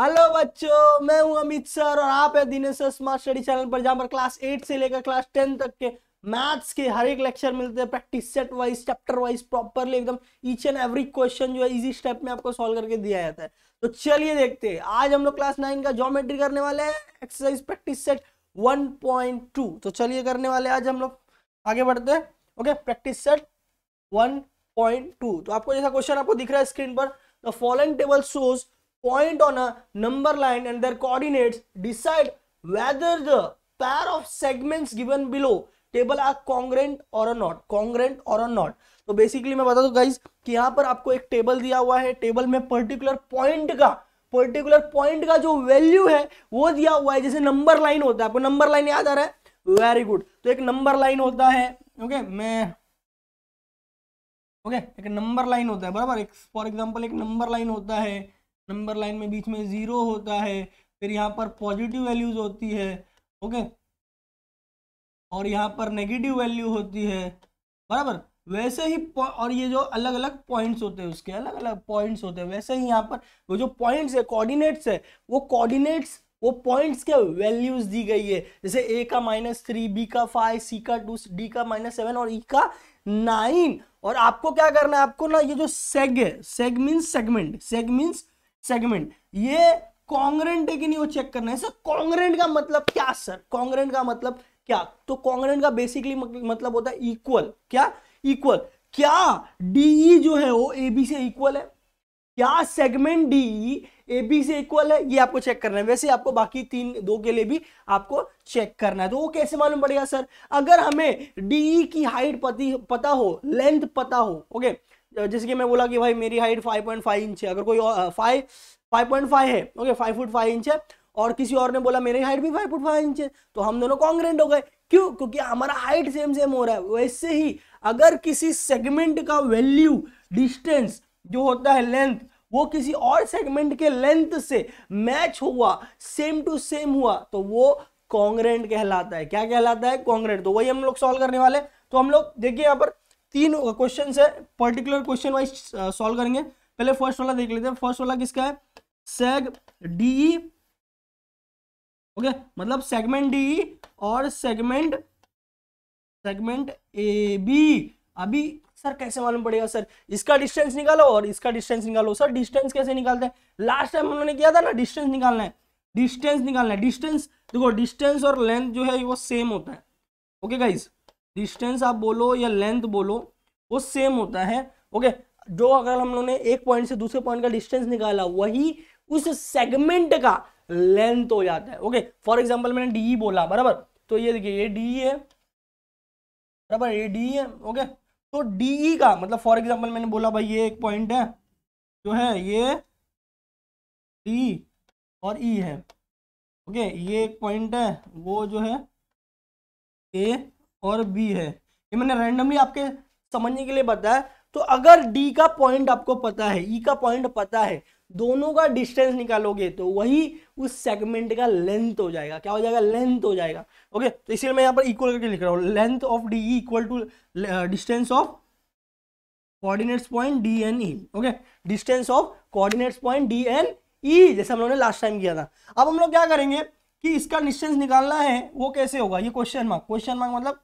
Hello बच्चों मैं हूं अमित सर और आप है दिनेश स्मार्ट स्टडी चैनल पर जहां पर क्लास एट से लेकर क्लास टेन तक के मैथ्स के हर एक लेक्चर मिलते हैं practice set wise chapter wise properly एकदम ईच एंड एवरी क्वेश्चन जो है इजी स्टेप में आपको सॉल्व करके दिया जाता है तो चलिए देखते हैं आज हम लोग क्लास नाइन का ज्योमेट्री करने वाले हैं exercise practice set one point two तो चलिए करने वाले आज हम लोग आगे बढ़ते हैं okay practice set one point two तो आपको जैसा क्वेश्चन आपको दिख रहा है स्क्रीन पर the following table shows point on a number line and their coordinates decide whether the pair of segments given below table are congruent और not congruent और नॉट तो बेसिकली मैं बता दूं गाइज कि यहाँ पर आपको एक टेबल दिया हुआ है टेबल में पर्टिकुलर पॉइंट का पर्टिकुलर पॉइंट का जो वैल्यू है वो दिया हुआ है जैसे नंबर लाइन होता है आपको नंबर लाइन याद आ रहा है वेरी गुड तो एक नंबर लाइन होता है ओके okay, मैं ओके okay, एक नंबर लाइन होता है बराबर एक फॉर एग्जाम्पल एक नंबर लाइन होता है नंबर लाइन में बीच में ज़ीरो होता है फिर यहाँ पर पॉजिटिव वैल्यूज़ होती है ओके और यहाँ पर नेगेटिव वैल्यू होती है बराबर वैसे ही और ये जो अलग अलग पॉइंट्स होते हैं उसके अलग अलग पॉइंट्स होते हैं वैसे ही यहाँ पर वो जो पॉइंट्स है कोऑर्डिनेट्स है वो कोऑर्डिनेट्स वो पॉइंट्स के वैल्यूज दी गई है जैसे ए का माइनस थ्री बी का फाइव सी का टू डी का माइनस सेवन और ई e का नाइन और आपको क्या करना है आपको ना ये जो सेग है seg means segment seg means segment ये कॉन्ग्रेंट है कि नहीं वो चेक करना है सर कॉन्ग्रेंट का मतलब क्या सर कॉन्ग्रेंट का मतलब क्या तो कॉन्ग्रेंट का बेसिकली मतलब होता है इक्वल क्या इक्वल क्या डी e जो है वो ए बी से इक्वल है क्या सेगमेंट डी ए बी से इक्वल है ये आपको चेक करना है वैसे आपको बाकी तीन दो के लिए भी आपको चेक करना है तो वो कैसे मालूम पड़ेगा सर अगर हमें डी e की हाइट पता हो लेंथ पता हो ओके जैसे कि मैं बोला कि भाई मेरी height five point five inch है अगर कोई फाइव फाइव पॉइंट फाइव है okay five foot five inch है और किसी और ने बोला मेरी हाइट भी फाइव फुट फाइव इंच है तो हम दोनों कॉन्ग्रेंट हो गए क्यों क्योंकि हमारा हाइट सेम सेम हो रहा है वैसे ही अगर किसी सेगमेंट का वैल्यू डिस्टेंस जो होता है लेंथ वो किसी और सेगमेंट के लेंथ से मैच हुआ सेम टू सेम हुआ तो वो कॉन्ग्रेंट कहलाता है क्या कहलाता है कॉन्ग्रेंट तो वही हम लोग सॉल्व करने वाले तो हम लोग देखिए यहाँ पर तीन क्वेश्चन है पर्टिकुलर क्वेश्चन वाइज सॉल्व करेंगे पहले फर्स्ट वाला देख लेते हैं फर्स्ट वाला किसका है सेग डी ओके मतलब सेगमेंट डी e और सेगमेंट सेगमेंट ए बी अभी सर कैसे मालूम पड़ेगा सर इसका डिस्टेंस निकालो और इसका डिस्टेंस निकालो सर डिस्टेंस कैसे निकालते हैं लास्ट टाइम उन्होंने किया था ना डिस्टेंस निकालना है डिस्टेंस निकालना है डिस्टेंस देखो डिस्टेंस और लेंथ जो है वो सेम होता है ओके okay, गाइज डिस्टेंस आप बोलो या लेंथ बोलो वो सेम होता है ओके जो अगर हम लोगों ने एक पॉइंट से दूसरे पॉइंट का डिस्टेंस निकाला वही उस सेगमेंट का लेंथ हो जाता है ओके फॉर एग्जाम्पल मैंने डी e बोला बराबर तो ये देखिए ये डी e है बराबर ये डी e है ओके तो डी का मतलब फॉर एग्जाम्पल मैंने बोला भाई ये एक पॉइंट है जो है ये डी और ई e है ओके ये एक पॉइंट है वो जो है ए और बी है ये मैंने रैंडमली आपके समझने के लिए बताया तो अगर डी का पॉइंट आपको पता है ई e का पॉइंट पता है दोनों का डिस्टेंस निकालोगे तो वही उस सेगमेंट का लेंथ हो जाएगा क्या हो जाएगा लेंथ हो जाएगा ओके तो इसलिए मैं यहाँ पर इक्वल करके लिख रहा हूँ length of D E equal to distance of coordinates point D and E okay distance of coordinates point D and E जैसे हम लोगों ने लास्ट टाइम किया था अब हम लोग क्या करेंगे कि इसका डिस्टेंस निकालना है वो कैसे होगा ये क्वेश्चन मार्क क्वेश्चन मार्क मतलब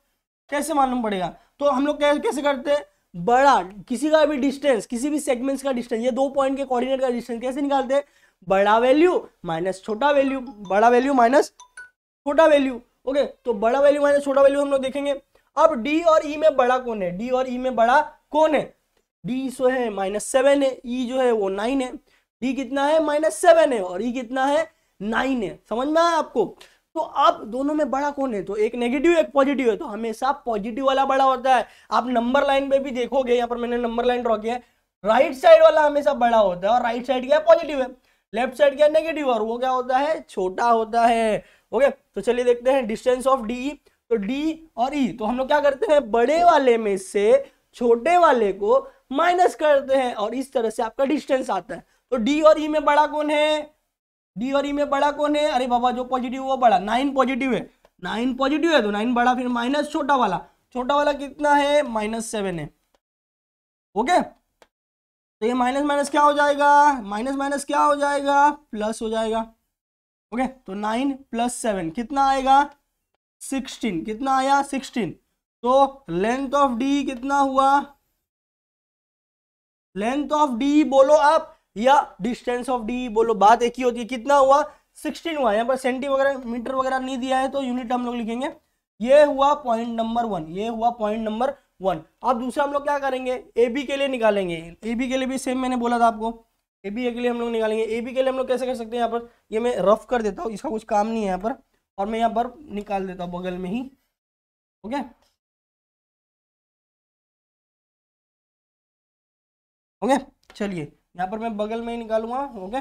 कैसे मालूम पड़ेगा तो हम लोग कैसे करते हैं बड़ा किसी का भी डिस्टेंस किसी भी सेगमेंट्स का डिस्टेंस ये दो पॉइंट के कोऑर्डिनेट का डिस्टेंस कैसे निकालते हैं बड़ा वैल्यू माइनस छोटा वैल्यू बड़ा वैल्यू माइनस छोटा वैल्यू ओके तो बड़ा वैल्यू माइनस छोटा वैल्यू हम लोग देखेंगे अब डी और ई e में बड़ा कौन है डी और ई e में बड़ा कौन है डी जो है माइनस सेवन है ई e जो है वो नाइन है डी कितना है माइनस सेवन है और ई e कितना है नाइन है समझ में आया आपको तो आप दोनों में बड़ा कौन है तो एक नेगेटिव एक पॉजिटिव है तो हमेशा पॉजिटिव वाला बड़ा होता है आप नंबर लाइन पे भी देखोगे यहाँ पर मैंने नंबर लाइन ड्रॉ किया है राइट साइड वाला हमेशा बड़ा होता है और राइट साइड क्या पॉजिटिव है लेफ्ट साइड क्या नेगेटिव और वो क्या होता है छोटा होता है ओके तो चलिए देखते हैं डिस्टेंस ऑफ डी तो डी और ई e, तो हम लोग क्या करते हैं बड़े वाले में से छोटे वाले को माइनस करते हैं और इस तरह से आपका डिस्टेंस आता है तो डी और ई e में बड़ा कौन है डी और ई में बड़ा कौन है अरे बाबा जो पॉजिटिव वो बड़ा नाइन पॉजिटिव है नाइन पॉजिटिव है तो नाइन बड़ा फिर माइनस छोटा वाला छोटा वाला कितना है माइनस सेवन है ओके तो ये माइनस माइनस क्या हो जाएगा माइनस माइनस क्या हो जाएगा प्लस हो जाएगा ओके तो नाइन प्लस सेवन कितना आएगा सिक्सटीन कितना आया सिक्सटीन तो लेंथ ऑफ डी कितना हुआ लेंथ ऑफ डी बोलो आप या डिस्टेंस ऑफ डी बोलो बात एक ही होती है कितना हुआ सिक्सटीन हुआ यहाँ पर सेंटी वगैरह मीटर वगैरह नहीं दिया है तो यूनिट हम लोग लिखेंगे ये हुआ पॉइंट नंबर वन ये हुआ पॉइंट नंबर वन अब दूसरा हम लोग क्या करेंगे ए बी के लिए निकालेंगे ए बी के लिए भी सेम मैंने बोला था आपको ए बी के लिए हम लोग निकालेंगे ए बी के लिए हम लोग कैसे कर सकते हैं यहाँ पर ये मैं रफ कर देता हूँ इसका कुछ काम नहीं है यहाँ पर और मैं यहाँ पर निकाल देता हूँ बगल में ही ओके ओके चलिए यहाँ पर मैं बगल में ही निकालूंगा ओके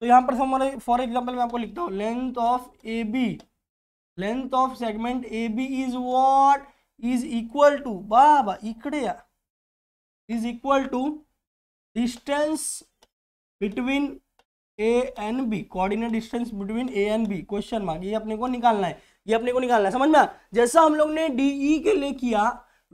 तो यहाँ पर हमारे फॉर एग्जाम्पल मैं आपको लिखता हूँ length of A B length of segment A B is what is equal to बाबा इकड़े या is equal to distance between A and B coordinate distance between A and B question mark ये अपने को निकालना है ये अपने को निकालना है समझ में जैसा हम लोग ने डी ई e के लिए किया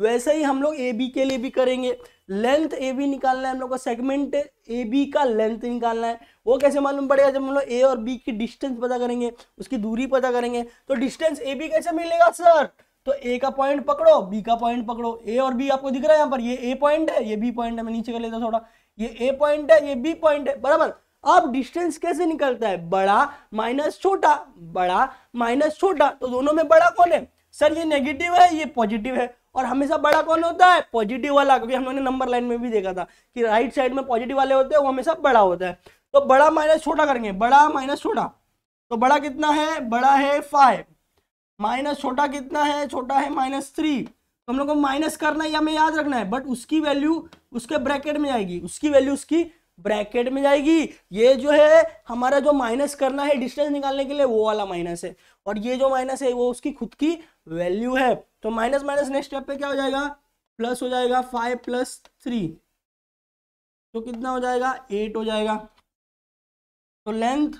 वैसे ही हम लोग ए बी के लिए भी करेंगे लेंथ ए बी निकालना है हम लोग को सेगमेंट ए बी का लेंथ निकालना है वो कैसे मालूम पड़ेगा जब हम लोग ए और बी की डिस्टेंस पता करेंगे उसकी दूरी पता करेंगे तो डिस्टेंस ए बी कैसे मिलेगा सर तो ए का पॉइंट पकड़ो बी का पॉइंट पकड़ो ए और बी आपको दिख रहा है यहाँ पर ये ए पॉइंट है ये बी पॉइंट है मैं नीचे कर लेता थोड़ा ये ए पॉइंट है ये बी पॉइंट है बराबर अब डिस्टेंस कैसे निकलता है बड़ा माइनस छोटा बड़ा माइनस छोटा तो दोनों में बड़ा कौन है सर ये नेगेटिव है ये पॉजिटिव है और हमेशा बड़ा कौन होता है पॉजिटिव वाला कभी हम लोगों ने नंबर लाइन में भी देखा था कि राइट साइड में पॉजिटिव वाले होते हैं वो हमेशा बड़ा होता है तो बड़ा माइनस छोटा करेंगे बड़ा माइनस छोटा तो बड़ा कितना है बड़ा है फाइव माइनस छोटा कितना है छोटा है माइनस थ्री तो हम लोग को माइनस करना है हमें याद रखना है बट उसकी वैल्यू उसके ब्रैकेट में आएगी उसकी वैल्यू उसकी ब्रैकेट में जाएगी ये जो है हमारा जो माइनस करना है डिस्टेंस निकालने के लिए वो वाला माइनस है और ये जो माइनस है वो उसकी खुद की वैल्यू है तो माइनस माइनस नेक्स्ट स्टेप पे क्या हो जाएगा प्लस हो जाएगा फाइव प्लस थ्री तो कितना हो जाएगा एट हो जाएगा तो लेंथ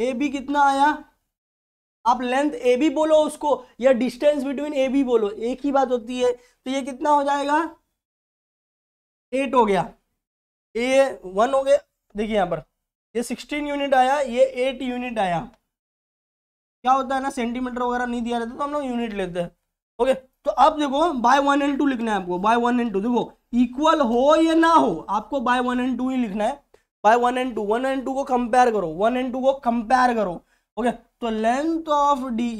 ए बी कितना आया आप लेंथ ए बी बोलो उसको या डिस्टेंस बिटवीन ए बी बोलो एक ही बात होती है तो ये कितना हो जाएगा एट हो गया ये वन हो गया देखिए यहाँ पर ये सिक्सटीन यूनिट आया ये एट यूनिट आया क्या होता है ना सेंटीमीटर वगैरह नहीं दिया रहता तो हम लोग यूनिट लेते हैं ओके तो अब देखो बाय वन एंड टू लिखना है आपको बाय वन एंड टू देखो इक्वल हो या ना हो आपको बाय वन एंड टू ही लिखना है by one and two one and two को कंपेयर करो वन एंड टू को कंपेयर करो ओके तो length of D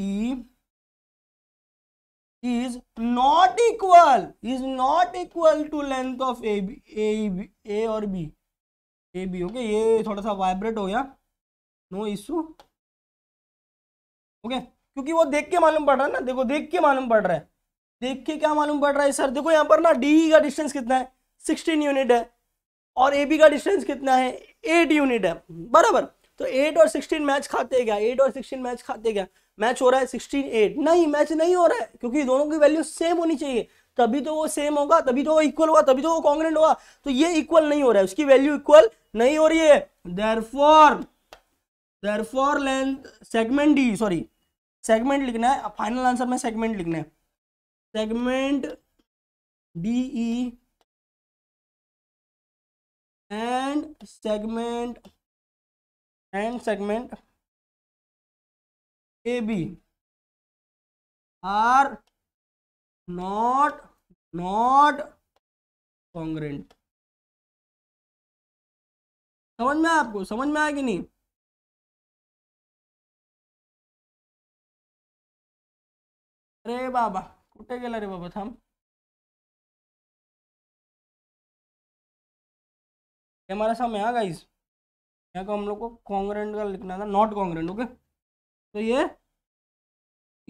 is not equal is not equal to length of a b a b a और b A B okay ये थोड़ा सा vibrate हो गया नो इशू ओके क्योंकि वो देख के मालूम पड़ रहा है ना देखो देख के मालूम पड़ रहा है देख के क्या मालूम पड़ रहा है सर देखो यहाँ पर ना डी का डिस्टेंस कितना है सिक्सटीन यूनिट है और ए बी का डिस्टेंस कितना है एट यूनिट है बराबर तो एट और सिक्सटीन मैच खाते क्या एट और सिक्सटीन मैच खाते क्या मैच हो रहा है सिक्सटीन एट नहीं मैच नहीं हो रहा है क्योंकि दोनों की वैल्यू सेम होनी चाहिए तभी तो वो सेम होगा तभी तो वो इक्वल होगा तभी तो वो कॉन्ग्रेंट होगा तो ये इक्वल नहीं हो रहा है उसकी वैल्यू इक्वल नहीं हो रही है there for length segment D sorry segment लिखना है फाइनल आंसर में सेगमेंट लिखना है segment D E and segment and segment A B are not not congruent समझ में आपको समझ में आया कि नहीं अरे बाबा कुटे गेला रे बाबा थाम हमारे सामने आ गाइस यहाँ को हम लोग को कॉन्ग्रेंट का लिखना था नॉट कॉन्ग्रेंट ओके तो ये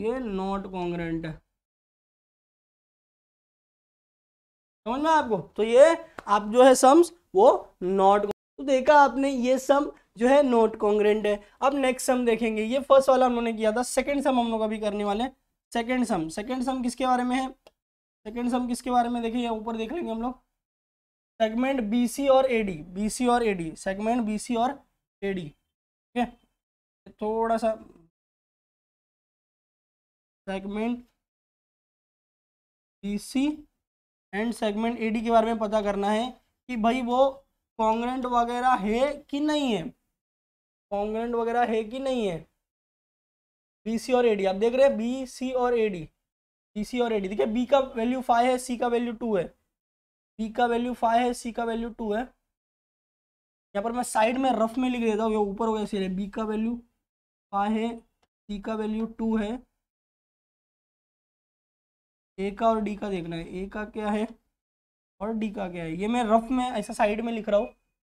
ये नॉट कॉन्ग्रेंट है समझ में आपको तो ये आप जो है सम्स वो नॉट तो देखा आपने ये सम जो है नॉट कॉन्ग्रेंट है अब नेक्स्ट सम देखेंगे ये फर्स्ट वाला हमने किया था सेकंड सम हम लोग अभी करने वाले हैं सेकंड सम सेकंड सम किसके बारे में है सेकंड सम किसके बारे में देखिए ऊपर देख लेंगे हम लोग सेगमेंट सी और एडी बीसी और एडी सेगमेंट सी और एडी ठीक है थोड़ा सा segment B and segment A के बारे में पता करना है कि भाई वो कॉन्ग्रेंट वगैरह है कि नहीं है कॉन्ग्रेंट वगैरह है कि नहीं है बी सी और ए डी आप देख रहे हैं बी सी और ए डी बी सी और ए डी देखिए बी का वैल्यू फाइव है सी का वैल्यू टू है बी का वैल्यू फाइव है सी का वैल्यू टू है यहाँ पर मैं साइड में रफ में लिख देता हूँ ऊपर हो गया सी बी का वैल्यू फाइव है सी का वैल्यू टू है ए का और डी का देखना है ए का क्या है और डी का क्या है ये मैं रफ में ऐसा साइड में लिख रहा हूँ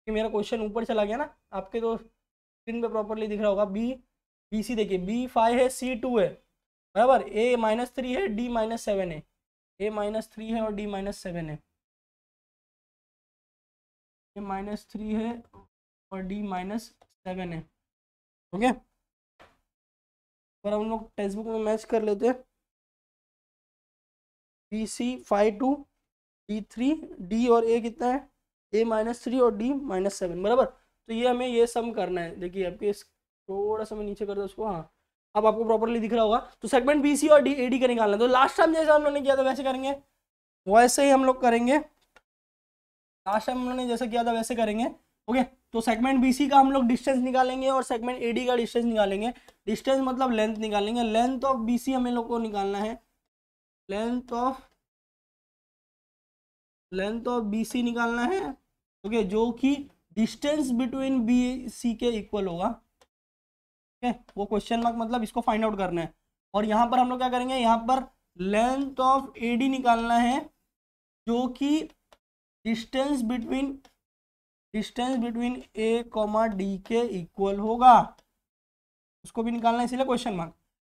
कि मेरा क्वेश्चन ऊपर चला गया ना आपके तो स्क्रीन पे प्रॉपरली दिख रहा होगा बी बी सी देखिए बी फाइव है सी टू है बराबर ए माइनस थ्री है डी माइनस सेवन है ए माइनस थ्री है और डी माइनस सेवन है ए माइनस थ्री है और डी माइनस सेवन है ओके पर हम लोग टेक्स्ट बुक में मैच कर लेते हैं B C five two D three D और ए कितना है ए माइनस थ्री और डी माइनस सेवन बराबर तो ये हमें ये सम करना है देखिए आपके थोड़ा सा मैं नीचे कर दो उसको हाँ अब आपको प्रॉपरली दिख रहा होगा तो सेगमेंट बी सी और डी ए डी का निकालना है तो लास्ट टाइम जैसा हम लोग ने किया था वैसे करेंगे वैसे ही हम लोग करेंगे लास्ट टाइम हम लोग ने जैसा किया था वैसे करेंगे ओके तो सेगमेंट बी सी का हम लोग डिस्टेंस निकालेंगे और सेगमेंट ए डी का डिस्टेंस निकालेंगे डिस्टेंस मतलब लेंथ निकालेंगे लेंथ ऑफ बी सी हमें लोग को निकालना है length of length of B C निकालना है ओके okay, जो कि डिस्टेंस बिटवीन बी सी के इक्वल होगा ओके okay, वो क्वेश्चन मार्क मतलब इसको फाइंड आउट करना है और यहाँ पर हम लोग क्या करेंगे यहाँ पर लेंथ ऑफ ए डी निकालना है जो कि distance between distance between A comma D के इक्वल होगा उसको भी निकालना है इसलिए क्वेश्चन मार्क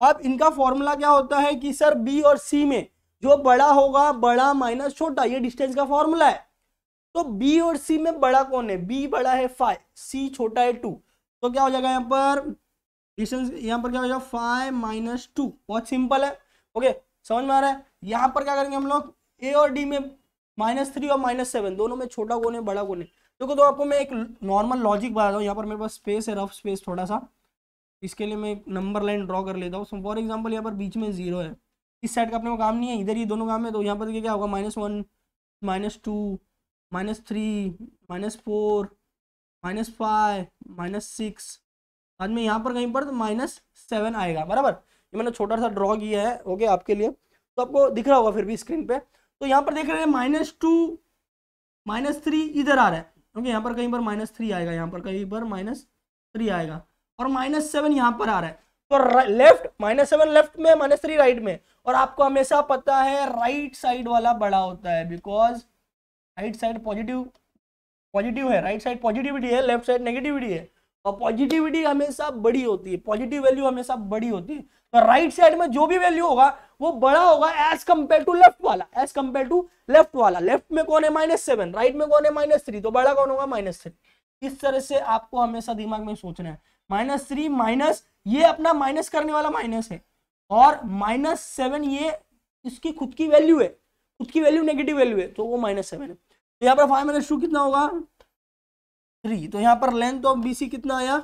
अब इनका फॉर्मूला क्या होता है कि सर बी और सी में जो बड़ा होगा बड़ा माइनस छोटा ये डिस्टेंस का फॉर्मूला है तो बी और सी में बड़ा कौन है बी बड़ा है फाइव सी छोटा है टू तो क्या हो जाएगा यहाँ पर डिस्टेंस यहाँ पर क्या हो जाएगा फाइव माइनस टू बहुत सिंपल है ओके समझ में आ रहा है यहाँ पर क्या करेंगे हम लोग ए और डी में माइनस थ्री और माइनस सेवन दोनों में छोटा कौन है बड़ा कौन है देखो तो आपको मैं एक नॉर्मल लॉजिक बता रहा हूँ यहाँ पर मेरे पास स्पेस है रफ स्पेस थोड़ा सा इसके लिए मैं नंबर लाइन ड्रॉ कर लेता हूँ फॉर एग्जाम्पल यहाँ पर बीच में जीरो है इस साइड का अपने को काम नहीं है इधर ये दोनों काम है तो यहाँ पर क्या होगा minus one minus two minus three minus four minus five minus six बाद में यहाँ पर कहीं पर तो माइनस सेवन आएगा बराबर ये मैंने छोटा सा ड्रॉ किया है ओके आपके लिए तो आपको दिख रहा होगा फिर भी स्क्रीन पे तो यहाँ पर देख रहे हैं माइनस टू माइनस थ्री इधर आ रहा है ओके यहाँ पर कहीं पर माइनस थ्री आएगा यहाँ पर कहीं पर माइनस थ्री आएगा और माइनस सेवन यहाँ पर आ रहा है तो लेफ्ट माइनस सेवन लेफ्ट में माइनस थ्री राइट में और आपको हमेशा पता है राइट साइड वाला बड़ा होता है because right side positive positive है राइट साइड पॉजिटिविटी है लेफ्ट साइड नेगेटिविटी है और पॉजिटिविटी हमेशा बड़ी होती है पॉजिटिव वैल्यू हमेशा बड़ी होती है तो राइट साइड में जो भी वैल्यू होगा वो बड़ा होगा एज कंपेयर टू लेफ्ट वाला एज कम्पेयर टू लेफ्ट वाला लेफ्ट में कौन है माइनस सेवन राइट में कौन है माइनस थ्री तो बड़ा कौन होगा माइनस थ्री इस तरह से आपको हमेशा दिमाग में सोचना है माइनस थ्री माइनस ये अपना माइनस करने वाला माइनस है और माइनस सेवन ये इसकी खुद की वैल्यू है खुद की वैल्यू नेगेटिव वैल्यू है तो वो माइनस सेवन है तो यहाँ पर फाइव माइनस टू कितना होगा थ्री तो यहाँ पर लेंथ ऑफ बी कितना आया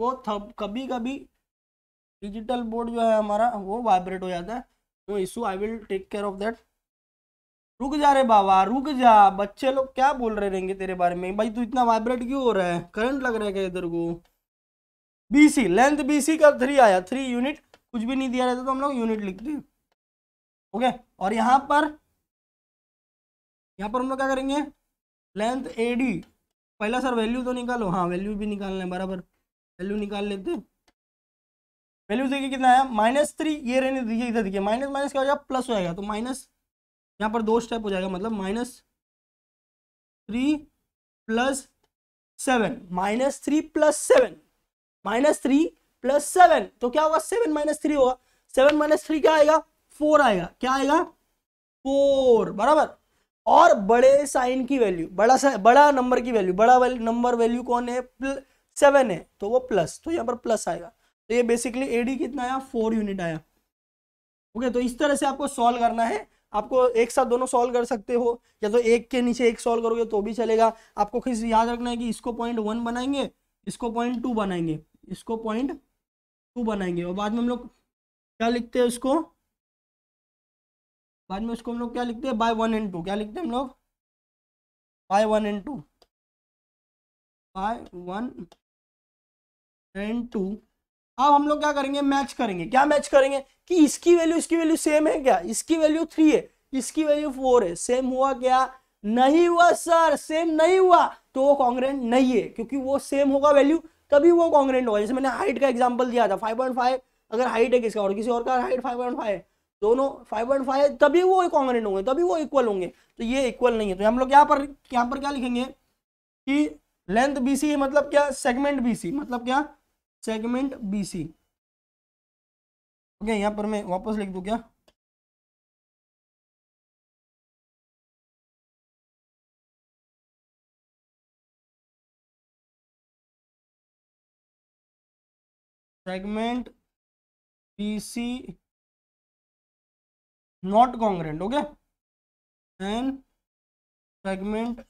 वो कभी कभी डिजिटल बोर्ड जो है हमारा वो वाइब्रेट हो जाता है नो तो issue I will take care of that रुक जा रे बाबा रुक जा बच्चे लोग क्या बोल रहे रहेंगे तेरे बारे में भाई तू इतना वाइब्रेट क्यों हो रहा है करंट लग रहा है क्या इधर को बीसी लेंथ बीसी का थ्री आया थ्री यूनिट कुछ भी नहीं दिया रहता तो हम लोग यूनिट लिखते हैं ओके और यहाँ पर यहाँ पर हम लोग क्या करेंगे लेंथ डी पहला सर वैल्यू तो निकालो हाँ वैल्यू भी निकालना है बराबर वैल्यू निकाल लेते हैं वैल्यू देखिए कितना आया माइनस थ्री ये रहने दीजिए इधर देखिए माइनस माइनस क्या हो जाएगा प्लस हो जाएगा तो माइनस यहाँ पर दो स्टेप हो जाएगा मतलब minus three plus seven minus three plus seven minus three plus seven तो क्या होगा सेवन माइनस थ्री होगा सेवन माइनस थ्री क्या आएगा फोर आएगा क्या आएगा फोर बराबर और बड़े साइन की वैल्यू बड़ा सा बड़ा नंबर की वैल्यू बड़ा नंबर वैल्यू कौन है सेवन है तो वो प्लस तो यहाँ पर प्लस आएगा तो ये बेसिकली एडी कितना आया फोर यूनिट आया ओके तो इस तरह से आपको सॉल्व करना है आपको एक साथ दोनों सॉल्व कर सकते हो या तो एक के नीचे एक सॉल्व करोगे तो भी चलेगा आपको किस याद रखना है कि इसको पॉइंट वन बनाएंगे इसको पॉइंट टू बनाएंगे इसको पॉइंट टू बनाएंगे और बाद में हम लोग क्या लिखते हैं उसको बाद में उसको हम लोग क्या लिखते हैं बाय वन एंड टू क्या लिखते हैं हम लोग by one and two by one and two अब हम लोग क्या करेंगे मैच करेंगे क्या मैच करेंगे कि इसकी वैल्यू इसकी वैल्यू सेम है क्या इसकी वैल्यू थ्री है इसकी वैल्यू फोर है सेम हुआ क्या नहीं हुआ सर सेम नहीं हुआ तो वो कॉन्ग्रेंट नहीं है क्योंकि वो सेम होगा वैल्यू तभी वो कांग्रेट होगा जैसे मैंने हाइट का एग्जाम्पल दिया था फाइव पॉइंट फाइव अगर हाइट है किसका और किसी और का हाइट फाइव पॉइंट फाइव दोनों फाइव पॉइंट फाइव तभी वो कॉन्ग्रेंट होंगे तभी वो इक्वल होंगे तो ये इक्वल नहीं है तो हम लोग यहाँ पर यहाँ पर क्या लिखेंगे कि लेंथ बी सी मतलब क्या सेगमेंट बी सी मतलब क्या सेगमेंट बीसी ओके यहां पर मैं वापस लिख दू क्या segment BC not congruent okay and segment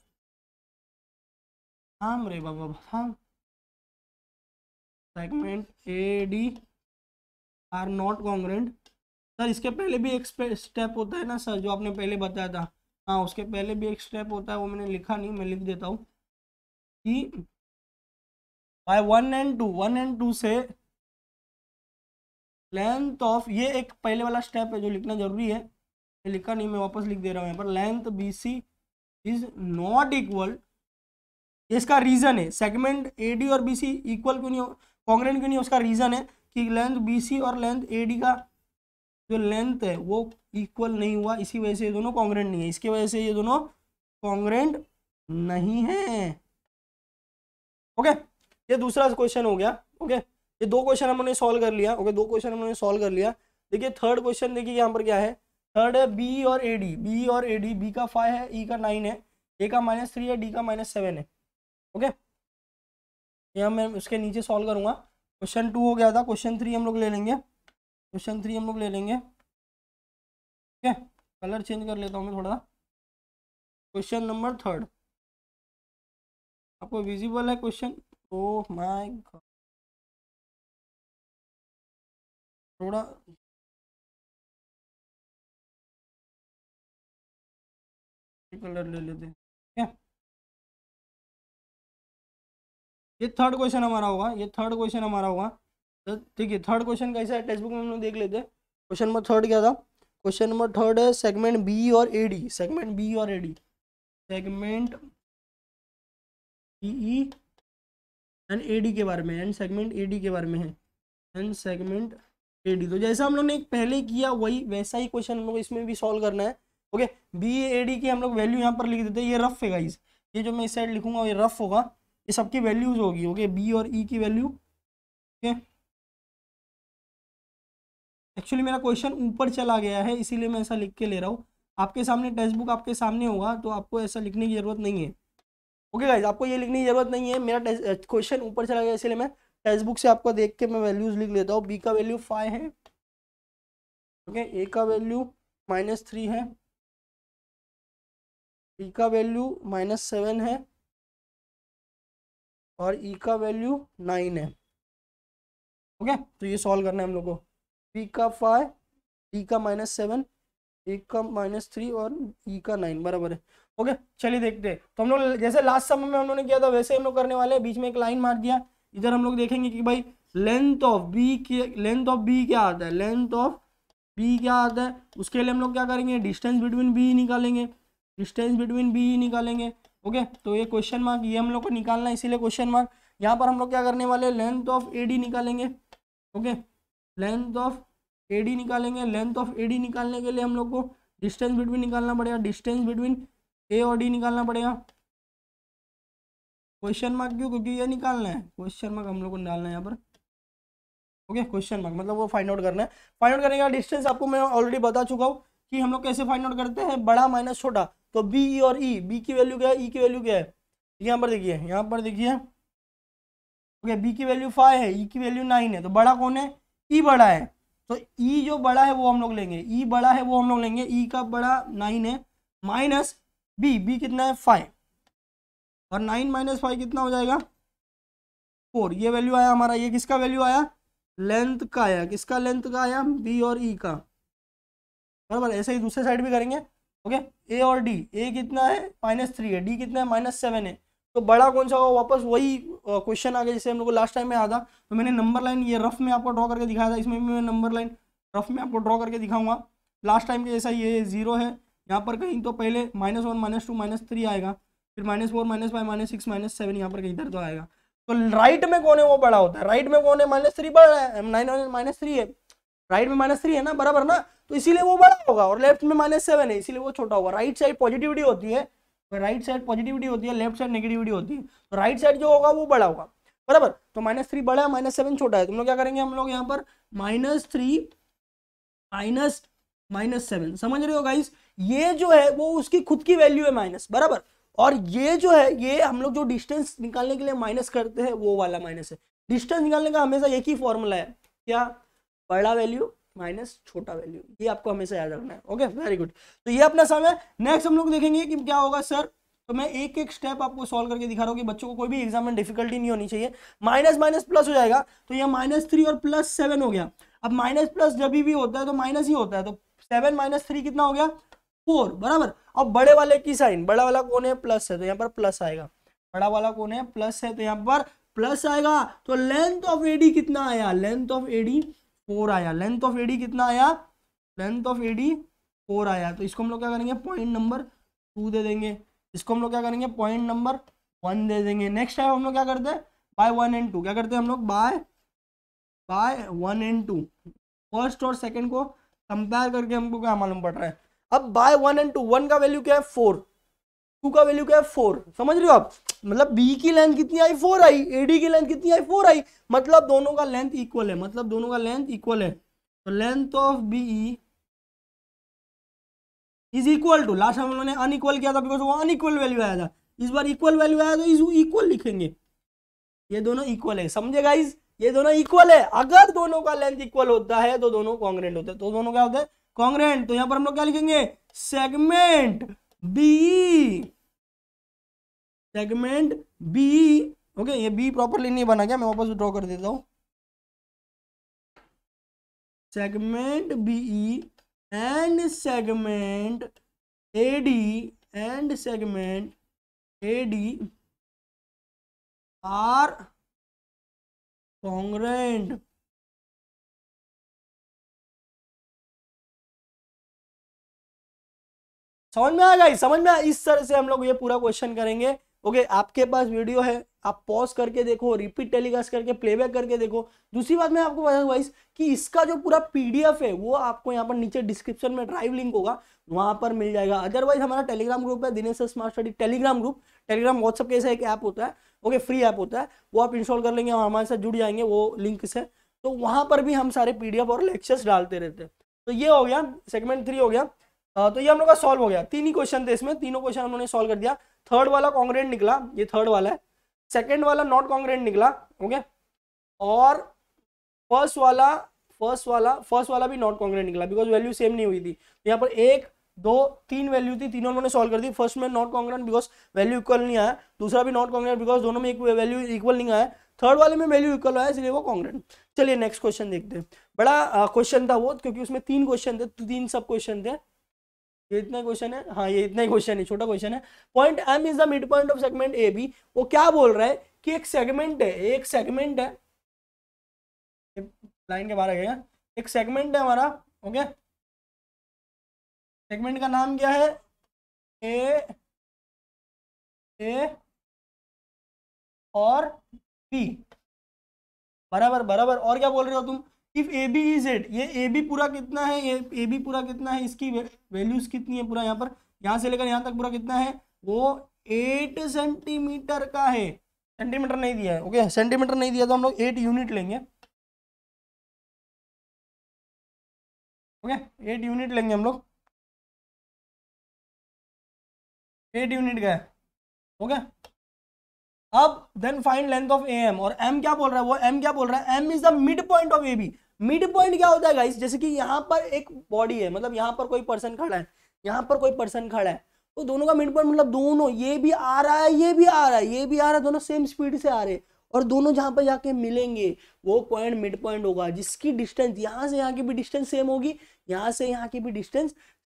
हाँ रे बाबा हाँ segment A D are not congruent sir इसके पहले भी एक स्टेप होता है ना सर जो आपने पहले बताया था हाँ उसके पहले भी एक स्टेप होता है वो मैंने लिखा नहीं मैं लिख देता हूँ कि by one and two one and two से लेंथ ऑफ ये एक पहले वाला स्टेप है जो लिखना जरूरी है मैं लिखा नहीं मैं वापस लिख दे रहा हूँ यहाँ पर length B C is not equal इसका रीज़न है सेगमेंट ए डी और बी सी इक्वल क्यों नहीं हो कॉन्ग्रेंट क्यों नहीं उसका रीज़न है कि लेंथ बी और लेंथ ए का जो लेंथ है वो इक्वल नहीं हुआ इसी वजह से ये दोनों कॉन्ग्रेंट नहीं है इसके वजह से ये दोनों कॉन्ग्रेंट नहीं है ओके ये दूसरा क्वेश्चन हो गया ओके ये दो क्वेश्चन हमने सॉल्व कर लिया ओके दो क्वेश्चन हमने सॉल्व कर लिया देखिए थर्ड क्वेश्चन देखिए यहाँ पर क्या है थर्ड है बी और ए डी बी और ए डी बी का फाइव है ई e का नाइन है ए का माइनस थ्री है डी का माइनस सेवन है ओके या मैं उसके नीचे सॉल्व करूँगा क्वेश्चन टू हो गया था क्वेश्चन थ्री हम लोग ले लेंगे क्वेश्चन थ्री हम लोग ले लेंगे ठीक है कलर चेंज कर लेता हूँ मैं थोड़ा क्वेश्चन नंबर थर्ड आपको विजिबल है क्वेश्चन ओ माय गॉड थोड़ा कलर ले लेते हैं ठीक है ये थर्ड क्वेश्चन हमारा होगा ये थर्ड क्वेश्चन हमारा होगा तो ठीक है थर्ड क्वेश्चन कैसे है टेक्स्ट बुक में हम लोग देख लेते हैं क्वेश्चन नंबर थर्ड क्या था क्वेश्चन नंबर थर्ड है सेगमेंट बी और ए डी सेगमेंट बी और A D segment E and A D के बारे में एंड सेगमेंट ए डी के बारे में है एंड सेगमेंट ए डी तो जैसा हम लोग ने पहले किया वही वैसा ही क्वेश्चन हम लोग इसमें भी सॉल्व करना है ओके बी ए डी की हम लोग वैल्यू यहाँ पर लिख देते हैं ये रफ है गाइज ये जो मैं इस साइड लिखूंगा ये रफ होगा ये सबकी वैल्यूज होगी ओके बी और ई e की वैल्यू ओके एक्चुअली मेरा क्वेश्चन ऊपर चला गया है इसीलिए मैं ऐसा लिख के ले रहा हूँ आपके सामने टेक्स्ट बुक आपके सामने होगा तो आपको ऐसा लिखने की ज़रूरत नहीं है ओके okay गाइज आपको ये लिखने की ज़रूरत नहीं है मेरा क्वेश्चन uh, ऊपर चला गया इसलिए मैं टेक्स्ट बुक से आपको देख के मैं वैल्यूज़ लिख लेता हूँ बी का वैल्यू फाइव है ओके okay, ए का वैल्यू माइनस थ्री है बी का वैल्यू माइनस सेवन है और ई e का वैल्यू नाइन है ओके okay? तो ये सॉल्व करना है हम लोग को पी का फाइव डी e का माइनस सेवन ई का माइनस थ्री और ई e का नाइन बराबर है ओके चलिए देखते हैं तो हम लोग जैसे लास्ट समय में हम लोगों ने किया था वैसे हम लोग करने वाले हैं बीच में एक लाइन मार दिया इधर हम लोग देखेंगे कि भाई लेंथ ऑफ बी के लेंथ ऑफ बी क्या आता है लेंथ ऑफ बी क्या आता है उसके लिए हम लोग क्या करेंगे डिस्टेंस बिटवीन बी निकालेंगे डिस्टेंस बिटवीन बी निकालेंगे ओके तो ये क्वेश्चन मार्क ये हम लोग को निकालना है इसीलिए क्वेश्चन मार्क यहाँ पर हम लोग क्या करने वाले लेंथ ऑफ ए डी निकालेंगे okay length of A D निकालेंगे लेंथ ऑफ ए डी निकालने के लिए हम लोग को डिस्टेंस बिटवीन निकालना पड़ेगा डिस्टेंस बिटवीन ए और डी निकालना पड़ेगा क्वेश्चन मार्क क्यों क्योंकि ये निकालना है क्वेश्चन मार्क हम लोग को निकालना है यहाँ पर ओके क्वेश्चन मार्क मतलब वो फाइंड आउट करना है फाइंड आउट करने का डिस्टेंस आपको मैं ऑलरेडी बता चुका हूँ कि हम लोग कैसे फाइंड आउट करते हैं बड़ा माइनस छोटा तो बी ई और ई e, बी की वैल्यू क्या है ई e की वैल्यू क्या है यहाँ पर देखिए यहाँ पर देखिए ओके बी की वैल्यू फाइव है ई e की वैल्यू नाइन है तो बड़ा कौन है ई बड़ा है तो ई जो बड़ा है वो हम लोग लेंगे ई बड़ा है वो हम लोग लेंगे ई का बड़ा नाइन है माइनस बी बी कितना है फाइव और नाइन माइनस फाइव कितना हो जाएगा फोर ये वैल्यू आया हमारा ये किसका वैल्यू आया लेंथ का आया किसका लेंथ का आया बी और ई e का बराबर ऐसे ही दूसरे साइड भी करेंगे ओके ए और डी ए कितना है माइनस थ्री है डी कितना है माइनस सेवन है तो बड़ा कौन सा होगा वापस वही क्वेश्चन आ गया जैसे हम लोग को लास्ट टाइम में आया था तो मैंने नंबर लाइन ये रफ में आपको ड्रॉ करके दिखाया था इसमें भी मैं नंबर लाइन रफ में आपको ड्रॉ करके दिखाऊंगा लास्ट टाइम के जैसा ये जीरो है यहाँ पर कहीं तो पहले minus one minus two minus three आएगा फिर minus four minus five minus six minus seven यहाँ पर कहीं इधर तो आएगा तो राइट में कौन है वो बड़ा होता है राइट में कौन है माइनस थ्री बड़ा है माइनस थ्री है राइट में माइनस थ्री है ना बराबर ना तो इसीलिए वो बड़ा होगा और लेफ्ट में माइनस सेवन है इसीलिए वो छोटा होगा राइट साइड पॉजिटिविटी होती है राइट साइड पॉजिटिविटी होती है लेफ्ट साइड नेगेटिविटी होती है तो राइट साइड तो जो होगा वो बड़ा होगा बराबर तो माइनस थ्री बड़ा है माइनस सेवन छोटा है तुम लोग क्या करेंगे हम लोग यहाँ पर minus three minus minus seven समझ रहे हो गाइस ये जो है वो उसकी खुद की वैल्यू है माइनस बराबर और ये जो है ये हम लोग जो डिस्टेंस निकालने के लिए माइनस करते हैं वो वाला माइनस है डिस्टेंस निकालने का हमेशा एक ही फॉर्मूला है क्या बड़ा वैल्यू माइनस छोटा वैल्यू ये आपको हमेशा याद रखना है ओके वेरी गुड तो ये अपना सवाल है नेक्स्ट हम लोग देखेंगे कि क्या होगा सर तो मैं एक एक स्टेप आपको सॉल्व करके दिखा रहा हूँ कि बच्चों को कोई भी एग्जाम में डिफिकल्टी नहीं होनी चाहिए माइनस माइनस प्लस हो जाएगा तो यह माइनस थ्री और प्लस सेवन हो गया अब माइनस प्लस जब भी होता है तो माइनस ही होता है तो सेवन माइनस थ्री कितना हो गया फोर बराबर अब बड़े वाले की साइन बड़ा वाला कौन है प्लस है तो यहाँ पर प्लस आएगा बड़ा वाला कौन है प्लस है तो यहाँ पर प्लस आएगा तो लेंथ ऑफ एडी कितना आया लेंथ ऑफ एडी फोर आया लेंथ ऑफ एडी कितना आया लेंथ ऑफ एडी फोर आया तो इसको हम लोग क्या करेंगे पॉइंट नंबर टू दे देंगे इसको हम लोग क्या करेंगे पॉइंट नंबर वन दे देंगे नेक्स्ट टाइम हम लोग क्या करते हैं बाय वन एंड टू क्या करते हैं हम लोग by by one and two first और सेकेंड को कंपेयर करके हमको क्या मालूम पड़ रहा है अब by one and two one का वैल्यू क्या है फोर टू का वैल्यू क्या है फोर समझ रहे हो आप मतलब बी की लेंथ कितनी आई फोर आई एडी की लेंथ कितनी आई फोर आई मतलब दोनों का लेंथ इक्वल है मतलब दोनों का लेंथ इक्वल है तो length of B is equal to last time उन्होंने अनइक्वल किया था बिकॉज वो अनइक्वल वैल्यू आया था इस बार इक्वल वैल्यू आया तो इस इक्वल लिखेंगे ये दोनों इक्वल है समझे गाइज ये दोनों इक्वल है अगर दोनों का लेंथ इक्वल होता है तो दोनों कॉन्ग्रेंट होते हैं तो दोनों क्या होते हैं कॉन्ग्रेंट तो यहाँ पर हम लोग क्या लिखेंगे segment B segment B okay ये बी प्रॉपरली नहीं बना गया मैं वापस ड्रॉ कर देता हूँ segment B and segment A D and segment A D are congruent समझ में आ गाइस समझ में आया इस तरह से हम लोग ये पूरा क्वेश्चन करेंगे ओके आपके पास वीडियो है आप पॉज करके देखो रिपीट टेलीकास्ट करके प्लेबैक करके देखो दूसरी बात मैं आपको बताऊँ वाइस कि इसका जो पूरा पीडीएफ है वो आपको यहाँ पर नीचे डिस्क्रिप्शन में ड्राइव लिंक होगा वहाँ पर मिल जाएगा अदरवाइज हमारा टेलीग्राम ग्रुप है Dinesh smart study Telegram group Telegram WhatsApp कैसा एक ऐप होता है ओके फ्री ऐप होता है वो आप इंस्टॉल कर लेंगे और हमारे साथ जुड़ जाएंगे वो लिंक से तो वहाँ पर भी हम सारे पी और लेक्चर्स डालते रहते हैं तो ये हो गया सेगमेंट थ्री हो गया तो ये हम लोग का सॉल्व हो गया तीन ही क्वेश्चन थे इसमें तीनों क्वेश्चन उन्होंने सॉल्व कर दिया थर्ड वाला कॉन्ग्रेंट निकला ये थर्ड वाला है सेकेंड वाला नॉट कॉन्ग्रेंट निकला ओके और फर्स्ट वाला फर्स्ट वाला फर्स्ट वाला भी नॉट कॉन्ग्रेंट निकला बिकॉज वैल्यू सेम नहीं हुई थी तो यहाँ पर एक दो तीन वैल्यू थी तीनों उन्होंने सॉल्व कर दी फर्स्ट में not congruent because value equal नहीं आया दूसरा भी नॉट कॉन्ग्रेंट बिकॉज दोनों में एक वैल्यू इक्वल नहीं आया थर्ड वाले में वैल्यू इक्वल आया इसलिए वो कॉन्ग्रेंट चलिए नेक्स्ट क्वेश्चन देखते हैं बड़ा क्वेश्चन था वो क्योंकि उसमें तीन क्वेश्चन थे तो तीन सब क्वेश्चन थे ये इतना क्वेश्चन है हाँ ये इतना ही क्वेश्चन है छोटा क्वेश्चन है point M is the mid point of segment A B वो क्या बोल रहा है कि एक सेगमेंट है एक सेगमेंट है लाइन के बाहर गया एक सेगमेंट है हमारा ओके सेगमेंट का नाम क्या है ए ए और बी बराबर बराबर और क्या बोल रहे हो तुम if A B is eight ये ए बी पूरा कितना है ये ए बी पूरा कितना है इसकी वैल्यूज कितनी है पूरा यहाँ पर यहाँ से लेकर यहाँ तक पूरा कितना है वो एट सेंटीमीटर का है सेंटीमीटर नहीं दिया है ओके सेंटीमीटर नहीं दिया तो हम लोग एट यूनिट लेंगे ओके एट यूनिट लेंगे हम लोग एट यूनिट का है ओके अब then find length of A M और एम क्या बोल रहा है वो एम क्या बोल रहा है M is the mid point of A B mid point क्या होता है गाइस जैसे कि यहाँ पर एक बॉडी है मतलब यहाँ पर कोई पर्सन खड़ा है यहाँ पर कोई पर्सन खड़ा है तो दोनों का मिड पॉइंट मतलब दोनों ये भी आ रहा है ये भी आ रहा है ये भी आ रहा है दोनों सेम स्पीड से आ रहे हैं और दोनों जहाँ पर जाके मिलेंगे वो पॉइंट मिड पॉइंट होगा जिसकी डिस्टेंस यहाँ से यहाँ की भी डिस्टेंस सेम होगी यहाँ से यहाँ की भी डिस्टेंस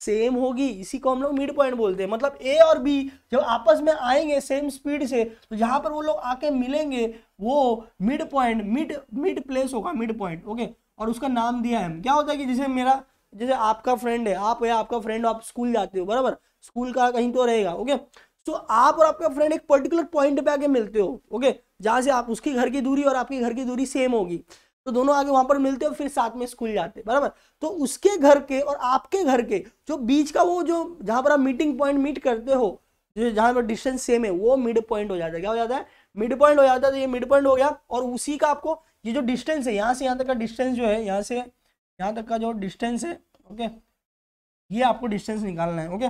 सेम होगी इसी को हम लोग मिड पॉइंट बोलते हैं मतलब ए और बी जब आपस में आएंगे सेम स्पीड से तो जहाँ पर वो लोग आके मिलेंगे वो mid point mid mid place होगा मिड पॉइंट ओके और उसका नाम दिया है क्या होता है कि जैसे मेरा जैसे आपका फ्रेंड है आप या आपका फ्रेंड आप स्कूल जाते हो बराबर स्कूल का कहीं तो रहेगा ओके सो आप और आपका फ्रेंड एक पर्टिकुलर पॉइंट पे आके मिलते हो ओके जहाँ से आप उसके घर की दूरी और आपके घर की दूरी सेम होगी तो दोनों आगे वहां पर मिलते हो फिर साथ में स्कूल जाते बराबर तो उसके घर के और आपके घर के जो बीच का वो जो जहां पर आप मीटिंग पॉइंट मीट करते हो जो जहां पर डिस्टेंस सेम है वो मिड पॉइंट हो जाता है क्या हो जाता है मिड पॉइंट हो जाता है तो ये मिड पॉइंट हो गया और उसी का आपको ये जो डिस्टेंस है यहाँ से यहाँ तक का डिस्टेंस जो है यहाँ से यहाँ तक का जो डिस्टेंस है ओके ये आपको डिस्टेंस निकालना है ओके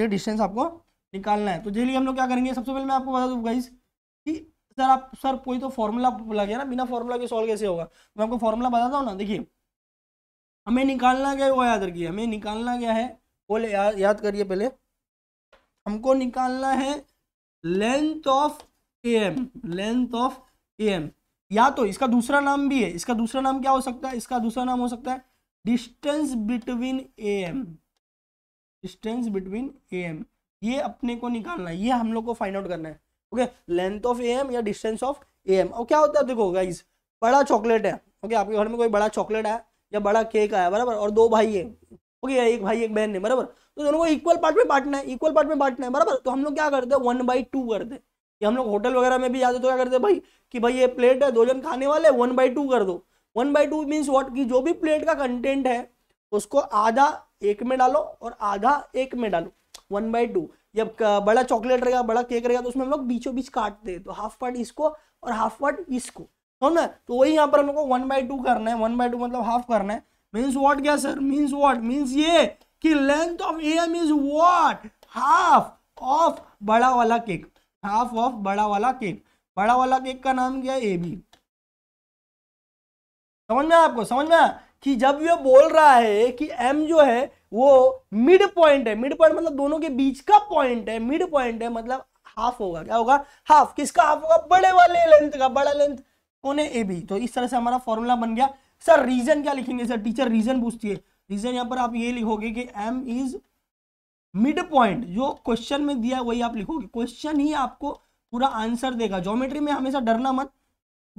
ये डिस्टेंस आपको निकालना है तो चलिए हम लोग क्या करेंगे सबसे पहले मैं आपको बता दूँ गाइज कि सर आप सर कोई तो फॉर्मूला गया ना बिना फॉर्मूला के सॉल्व कैसे होगा मैं आपको फॉर्मूला बताता हूँ ना देखिए हमें निकालना क्या है वो याद रखिए हमें निकालना क्या है वो याद करिए पहले हमको निकालना है length of A M length of A M या तो इसका दूसरा नाम भी है इसका दूसरा नाम क्या हो सकता है इसका दूसरा नाम हो सकता है distance between A M distance between A M ये अपने को निकालना है ये हम लोग को फाइंड आउट करना है okay length of A M या डिस्टेंस ऑफ ए एम और क्या होता है देखो गाइज बड़ा चॉकलेट है ओके okay, आपके घर में कोई बड़ा चॉकलेट आया या बड़ा केक आया बराबर और दो भाई है ओके okay, एक भाई एक बहन है बराबर तो दोनों को इक्वल पार्ट में बांटना है इक्वल पार्ट में बांटना है बराबर तो हम लोग क्या करते हैं वन बाई टू करते हैं कि हम लोग होटल वगैरह में भी जाते तो क्या करते भाई कि भाई ये प्लेट है दो जन खाने वाले वन बाई टू कर दो one by two means what की जो भी प्लेट का कंटेंट है उसको आधा एक में डालो और आधा एक में डालो वन बाई टू जब बड़ा चॉकलेट रहेगा बड़ा केक रहेगा तो उसमें हम लोग बीचों बीच काटते हैं तो हाफ पार्ट इसको और हाफ पार्ट इसको हो ना तो वही यहाँ पर हम लोग को वन बाई टू करना है वन बाई टू मतलब हाफ करना है मीन्स वॉट क्या सर मीन्स वॉट मीन्स ये कि length of M is what half of बड़ा वाला केक हाफ ऑफ बड़ा वाला केक बड़ा वाला केक का नाम क्या है ए बी समझ में आपको समझ में कि जब ये बोल रहा है कि एम जो है वो मिड पॉइंट है मिड पॉइंट मतलब दोनों के बीच का पॉइंट है मिड पॉइंट है मतलब हाफ होगा क्या होगा हाफ किसका हाफ होगा बड़े वाले लेंथ का बड़ा लेंथ कौन है ए बी तो इस तरह से हमारा फॉर्मूला बन गया सर रीजन क्या लिखेंगे सर टीचर रीजन पूछती है रीजन यहाँ पर आप ये लिखोगे कि एम इज मिड पॉइंट जो क्वेश्चन में दिया वही आप लिखोगे क्वेश्चन ही आपको पूरा आंसर देगा ज्योमेट्री में हमेशा डरना मत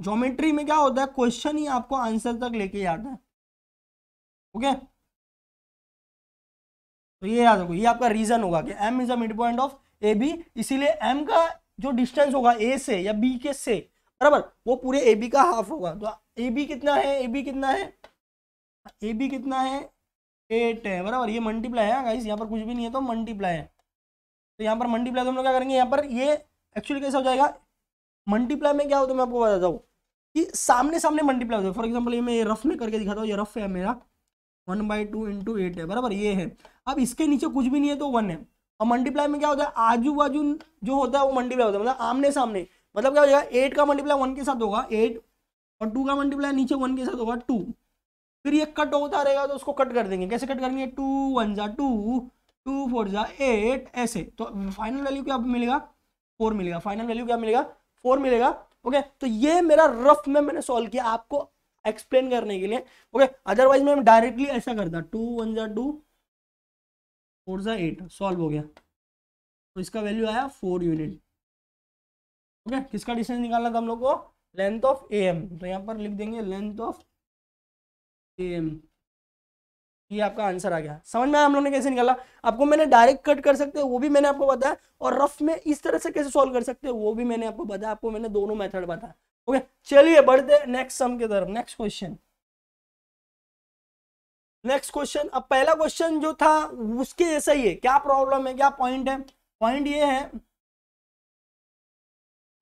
ज्योमेट्री में क्या होता है क्वेश्चन ही आपको आंसर तक लेके जाता है ओके तो ये याद रखो ये आपका रीजन होगा कि M is a mid point of A B इसीलिए एम का जो डिस्टेंस होगा ए से या बी के से बराबर वो पूरे ए बी का हाफ होगा तो ए बी कितना है ए बी कितना है ए बी कितना है एट है बराबर ये मल्टीप्लाई है गाइस हाँ, यहाँ पर कुछ भी नहीं है तो मल्टीप्लाई है तो यहाँ पर मल्टीप्लाई तो हम लोग क्या करेंगे यहाँ पर ये एक्चुअली कैसा हो जाएगा मल्टीप्लाई में क्या होता है मैं आपको बताता हूँ कि सामने सामने मल्टीप्लाई होता है फॉर एग्जाम्पल ये मैं रफ में करके दिखाता हूँ ये रफ है मेरा one by two into eight है बराबर ये है अब इसके नीचे कुछ भी नहीं है तो वन है और मल्टीप्लाई में क्या होता है आजू बाजू जो होता है वो मल्टीप्लाई होता है मतलब आमने सामने मतलब क्या हो जाएगा एट का मल्टीप्लाई वन के साथ होगा एट और टू का मल्टीप्लाई नीचे वन के साथ होगा टू फिर ये कट होता रहेगा तो उसको कट कर देंगे कैसे कट करेंगे टू वन जा टू टू फोर जा एट ऐसे तो फाइनल वैल्यू क्या मिलेगा फोर मिलेगा फाइनल वैल्यू क्या मिलेगा फोर मिलेगा ओके तो ये मेरा रफ में मैंने सॉल्व किया आपको एक्सप्लेन करने के लिए ओके अदरवाइज मैं डायरेक्टली ऐसा करता टू वन जा टू फोर जा एट सॉल्व हो गया तो इसका वैल्यू आया फोर यूनिट ओके किसका डिस्टेंस निकालना था हम लोग को लेंथ ऑफ ए एम तो यहाँ पर लिख देंगे लेंथ ऑफ ये आपका आंसर आ गया समझ में आया हम लोग ने कैसे निकाला आपको मैंने डायरेक्ट कट कर सकते हैं वो भी मैंने आपको बताया और रफ में इस तरह से कैसे सॉल्व कर सकते हैं वो भी मैंने आपको बताया आपको मैंने दोनों मेथड बताया ओके चलिए बढ़ते नेक्स्ट सम की तरफ नेक्स्ट क्वेश्चन नेक्स्ट क्वेश्चन अब पहला क्वेश्चन जो था उसके जैसा ही है क्या प्रॉब्लम है क्या पॉइंट है पॉइंट ये है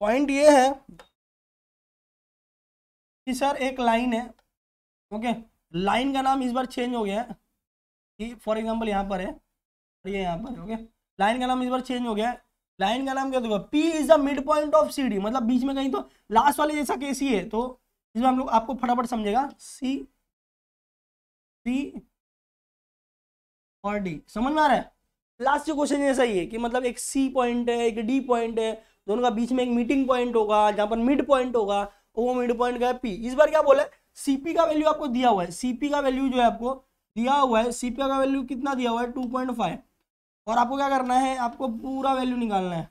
पॉइंट ये है कि सर एक लाइन है ओके okay? लाइन का नाम इस बार चेंज हो गया है कि फॉर एग्जाम्पल यहाँ पर है ये यहाँ पर ओके लाइन का नाम इस बार चेंज हो गया है लाइन का नाम क्या होगा P is the mid point of C D मतलब बीच में कहीं तो लास्ट वाले जैसा के सी है तो इसमें हम लोग आपको फटाफट समझेगा सी सी और डी समझ में आ रहा है लास्ट क्वेश्चन ऐसा ही है कि मतलब एक सी पॉइंट है एक डी पॉइंट है दोनों का बीच में एक मीटिंग पॉइंट होगा जहां पर मिड पॉइंट होगा वो मिड पॉइंट का पी इस बार क्या बोला है सीपी का वैल्यू आपको दिया हुआ है सीपी का वैल्यू जो है आपको दिया हुआ है सीपी का वैल्यू कितना दिया हुआ है टू पॉइंट फाइव और आपको क्या करना है आपको पूरा वैल्यू निकालना है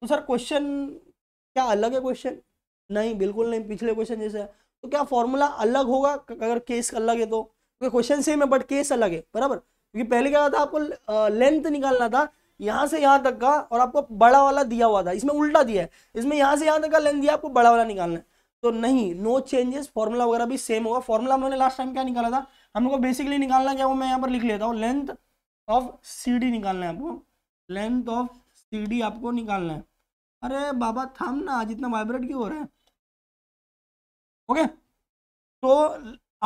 तो सर क्वेश्चन क्या अलग है क्वेश्चन नहीं बिल्कुल नहीं पिछले क्वेश्चन जैसे तो क्या फॉर्मूला अलग होगा अगर केस अलग है तो क्योंकि क्वेश्चन सेम है बट केस अलग है बराबर क्योंकि पहले क्या था आपको लेंथ निकालना था यहाँ से यहाँ तक का और आपको बड़ा वाला दिया हुआ था इसमें उल्टा दिया है इसमें यहाँ से यहाँ तक का लेंथ दिया आपको बड़ा वाला निकालना है तो नहीं नो चेंजेस फॉर्मूला वगैरह भी सेम होगा फॉर्मूला हमने लास्ट टाइम क्या निकाला था हम लोग को बेसिकली निकालना क्या वो मैं यहाँ पर लिख लेता हूँ लेंथ ऑफ सी डी निकालना है आपको लेंथ ऑफ सी डी आपको निकालना है अरे बाबा थम ना आज इतना वाइब्रेट क्यों हो रहा है ओके तो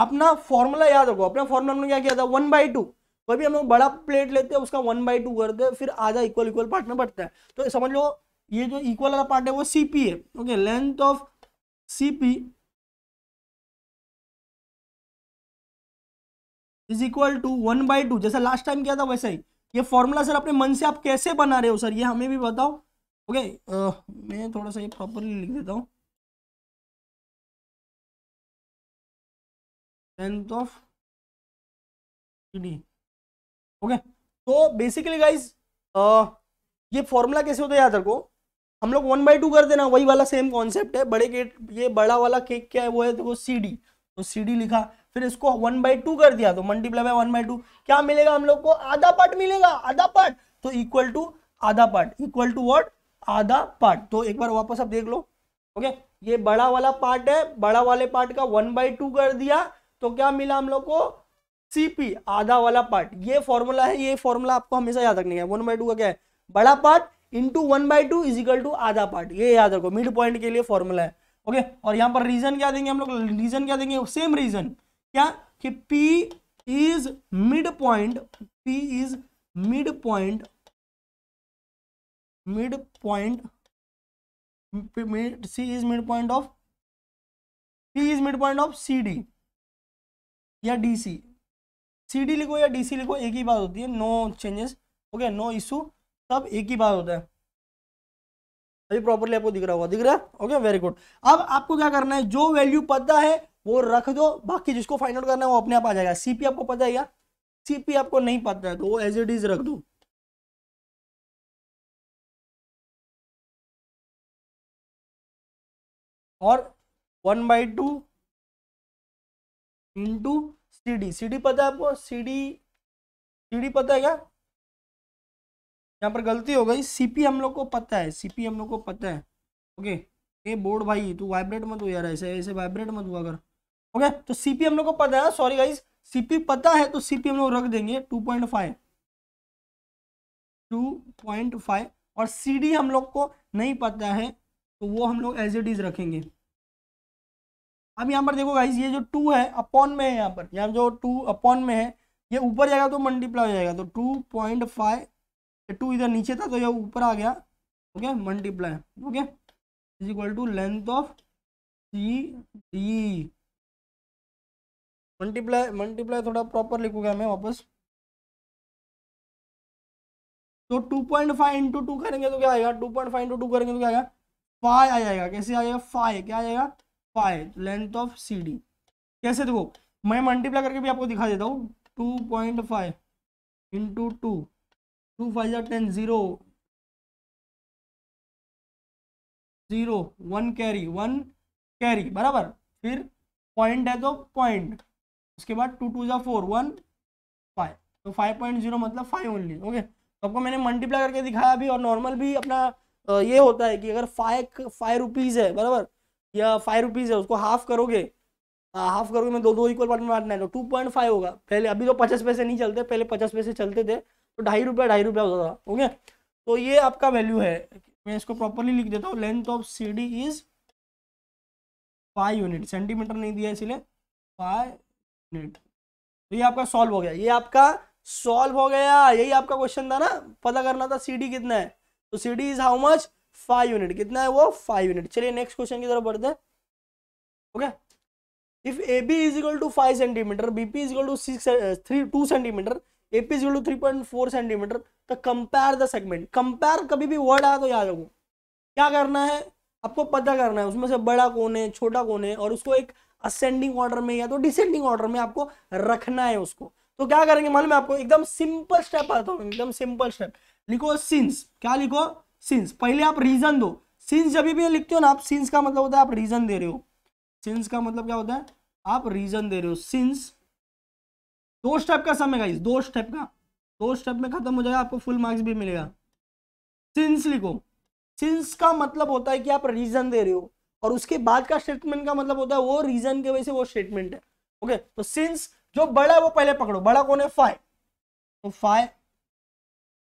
अपना फॉर्मूला याद रखो अपना फॉर्मूला हमने क्या किया था वन बाई टू कोई भी हम लोग बड़ा प्लेट लेते हैं उसका वन बाई टू करते हैं फिर आधा इक्वल इक्वल पार्ट में बढ़ता है तो समझ लो ये जो इक्वल वाला पार्ट है वो सी पी है okay length of CP is equal to one by two जैसा लास्ट टाइम किया था वैसा ही ये फॉर्मूला सर अपने मन से आप कैसे बना रहे हो सर ये हमें भी बताओ ओके okay, uh, मैं थोड़ा सा ये प्रॉपरली लिख देता हूँ लेंथ ऑफ ओके तो बेसिकली गाइज ये फॉर्मूला कैसे होता है याद रखो हम लोग वन बाई टू कर देना वही वाला सेम कॉन्सेप्ट है बड़े गेट ये बड़ा वाला केक क्या है वो है देखो सी डी तो सी डी लिखा फिर इसको वन बाई टू कर दिया तो multiply by one by two क्या मिलेगा हम लोग को आधा पार्ट मिलेगा आधा पार्ट तो इक्वल टू आधा पार्ट इक्वल टू वॉट आधा पार्ट तो एक बार वापस आप देख लो ओके ये बड़ा वाला पार्ट है बड़ा वाले पार्ट का वन बाई टू कर दिया तो क्या मिला हम लोग को सीपी आधा वाला पार्ट ये फॉर्मूला है ये फॉर्मूला आपको हमेशा याद रखने का वन बाई टू का क्या है बड़ा part into one by two is equal to आधा पार्ट ये याद रखो मिड पॉइंट के लिए फॉर्मूला है ओके okay? और यहाँ पर रीजन क्या देंगे हम लोग रीजन क्या देंगे सेम रीजन क्या कि P is mid point P is mid point mid point C is mid point of P is mid point of CD या DC CD लिखो या DC लिखो एक ही बात होती है no changes okay no issue सब एक ही बार होता है अभी प्रॉपरली आपको दिख रहा होगा दिख रहा है ओके वेरी गुड अब आपको क्या करना है जो वैल्यू पता है वो रख दो बाकी जिसको फाइंड आउट करना है वो अपने आप आ जाएगा सीपी आपको पता है या सीपी आपको नहीं पता है तो वो एज इट इज रख दो और one by two into C D C D पता है आपको सी डी सी डी पता है क्या यहाँ पर गलती हो गई सीपी हम लोग को पता है सीपी हम लोग को पता है ओके ये बोर्ड भाई तू वाइब्रेट मत हो यार ऐसे ऐसे वाइब्रेट मत हुआ कर ओके तो सीपी हम लोग को पता है सॉरी गाइज सीपी पता है तो सीपी हम लोग रख देंगे two point five two point five और सीडी हम लोग को नहीं पता है तो वो हम लोग एज इट इज रखेंगे अब यहाँ पर देखो गाइज ये जो टू है अपॉन में है यहाँ पर यहाँ जो टू अपॉन में है ये ऊपर जाएगा तो मल्टीप्लाई हो जाएगा तो टू पॉइंट फाइव टू इधर नीचे था तो यह ऊपर आ गया okay multiply okay is equal to length of C D multiply multiply थोड़ा प्रॉपर लिखूंगा मैं वापस तो two point five into two करेंगे तो क्या आएगा two point five into two करेंगे तो क्या आएगा फाइव आ जाएगा कैसे आ जाएगा फाइव क्या आ जाएगा five length of C D कैसे देखो मैं मल्टीप्लाई करके भी आपको दिखा देता हूँ two point five into two two five जार ten zero zero one carry one carry बराबर फिर पॉइंट है तो पॉइंट उसके बाद टू टू ज़ा फोर वन फाइव तो फाइव पॉइंट जीरो मतलब फाइव ओनली ओके तो आपको मैंने मल्टीप्लाई करके दिखाया अभी और नॉर्मल भी अपना ये होता है कि अगर फाइव फाइव रुपीज़ है बराबर या फाइव रुपीज़ है उसको हाफ करोगे हाफ करोगे मैं दो दो इक्वल पार्ट में बांटना है तो टू पॉइंट फाइव होगा पहले अभी तो पचास पैसे नहीं चलते पहले पचास पैसे चलते थे तो ढाई रुपया ढाई रुपया होता था ओके तो ये आपका वैल्यू है मैं इसको प्रॉपरली लिख देता हूँ length of C D is five unit centimetre नहीं दिया इसीलिए फाइव यूनिट तो ये आपका सॉल्व हो गया ये आपका सॉल्व हो गया यही आपका क्वेश्चन था ना पता करना था सी डी कितना है तो C D is how much five unit कितना है वो फाइव यूनिट चलिए नेक्स्ट क्वेश्चन की तरफ बढ़ते हैं okay if A B is equal to five centimetre B P is equal to six three two centimetre AP's zero three point four centimetre तो compare the segment compare कभी भी word आया तो याद रखो क्या करना है आपको पता करना है उसमें से बड़ा कौन है छोटा कौन है और उसको एक असेंडिंग ऑर्डर में या तो डिसेंडिंग ऑर्डर में आपको रखना है उसको तो क्या करेंगे मालूम है आपको एकदम सिंपल स्टेप आता हूँ एकदम सिंपल स्टेप लिखो सिंस क्या लिखो सिंस पहले आप रीजन दो सिंस जब भी लिखते हो ना आप सिंस का मतलब होता है आप रीजन दे रहे हो सिंस का मतलब क्या होता है आप रीजन दे रहे हो सिंस दो स्टेप का समय गाइस दो स्टेप का दो स्टेप में खत्म हो जाएगा आपको फुल मार्क्स भी मिलेगा सिंस लिखो सिंस का मतलब होता है कि आप रीजन दे रहे हो और उसके बाद का स्टेटमेंट का मतलब होता है वो रीजन के वजह से वो स्टेटमेंट है ओके तो सिंस जो बड़ा है वो पहले पकड़ो बड़ा कौन है फाइव तो फाइव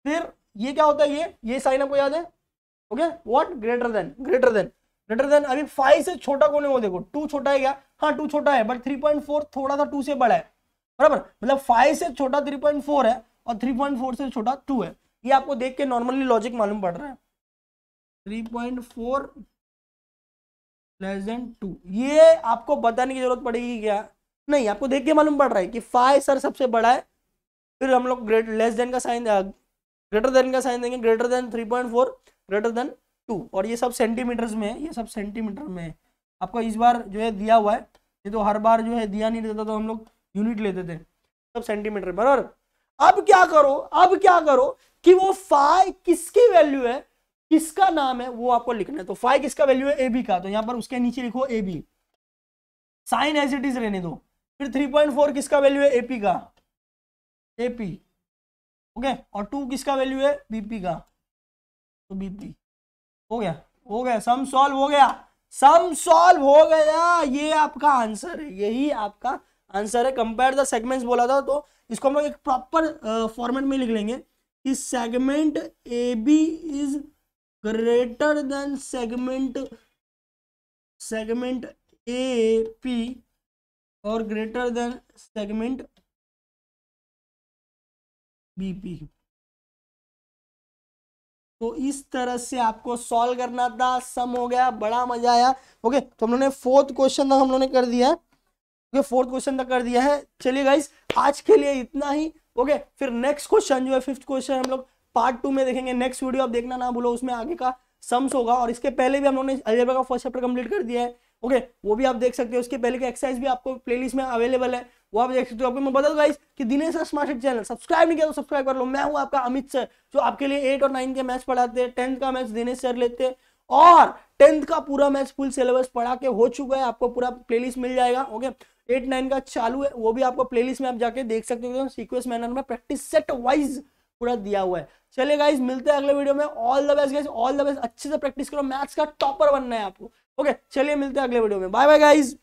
फिर ये क्या होता है ये ये साइन आपको याद है okay what greater than greater than greater than अभी फाइव से छोटा कौन है वो देखो टू छोटा है क्या हाँ टू छोटा है बट थ्री पॉइंट फोर थोड़ा सा टू से बड़ा है बराबर मतलब फाइव से छोटा थ्री पॉइंट फोर है और थ्री पॉइंट फोर से छोटा टू है ये आपको देख के नॉर्मली लॉजिक मालूम पड़ रहा है three point four less than two ये आपको बताने की जरूरत पड़ेगी क्या नहीं आपको देख के मालूम पड़ रहा है कि फाइव सर सबसे बड़ा है फिर हम लोग ग्रेट लेस देन का साइन ग्रेटर देन का साइन देंगे greater than three point four greater than two और ये सब सेंटीमीटर्स में है ये सब सेंटीमीटर में है आपको इस बार जो है दिया हुआ है ये तो हर बार जो है दिया नहीं रहता तो हम लोग यूनिट लेते थे सब सेंटीमीटर बराबर अब क्या करो अब क्या करो कि वो फाइव किसकी वैल्यू है किसका नाम है वो आपको लिखना है तो फाइव किसका वैल्यू है ए बी का तो यहाँ पर उसके नीचे लिखो A B sign as it is रहने दो फिर थ्री पॉइंट फोर किसका वैल्यू है एपी का एपी ओके और टू किसका वैल्यू है बीपी का तो बीपी हो गया हो गया सम सॉल्व हो गया सम सॉल्व हो गया ये आपका आंसर है यही आपका आंसर है कंपेयर द सेगमेंट्स बोला था तो इसको हम लोग एक प्रॉपर फॉर्मेट में लिख लेंगे कि segment A B is greater than segment segment A P और ग्रेटर देन सेगमेंट बीपी तो इस तरह से आपको सॉल्व करना था सम हो गया बड़ा मजा आया ओके तो हम लोगों ने फोर्थ क्वेश्चन तक हम लोगों ने कर दिया ये फोर्थ क्वेश्चन तक कर दिया है चलिए गाइस आज के लिए इतना ही ओके फिर नेक्स्ट क्वेश्चन जो है फिफ्थ क्वेश्चन हम लोग पार्ट टू में देखेंगे नेक्स्ट वीडियो आप देखना ना भूलो उसमें आगे का सम्स होगा और इसके पहले भी हम लोगों ने अलजेबा का फर्स्ट चैप्टर कंप्लीट कर दिया है ओके okay, वो भी आप देख सकते हो उसके पहले के एक्सरसाइज भी आपको प्लेलिस्ट में अवेलेबल है वो आप देख सकते हो आपको मैं बता दूं गाइस कि दिनेश स्मार्ट चैनल सब्सक्राइब नहीं किया तो सब्सक्राइब कर लो मैं हूं आपका अमित सर जो आपके लिए एट और नाइन के मैच पढ़ाते हैं टेंथ का मैच दिनेश सर लेते हैं और टेंथ का पूरा मैच फुल सिलेबस पढ़ा के हो चुका है आपको पूरा प्लेलिस्ट मिल जाएगा ओके okay? एट नाइन का चालू है वो भी आपको प्लेलिस्ट में आप जाके देख सकते हो सीक्वेंस मैनर में प्रैक्टिस सेट वाइज पूरा दिया हुआ है चले गाइज मिलते हैं अगले वीडियो में all the best guys all the best अच्छे से प्रैक्टिस करो मैथ्स का टॉपर बनना है आपको ओके चलिए मिलते हैं अगले वीडियो में बाय बाय गाइज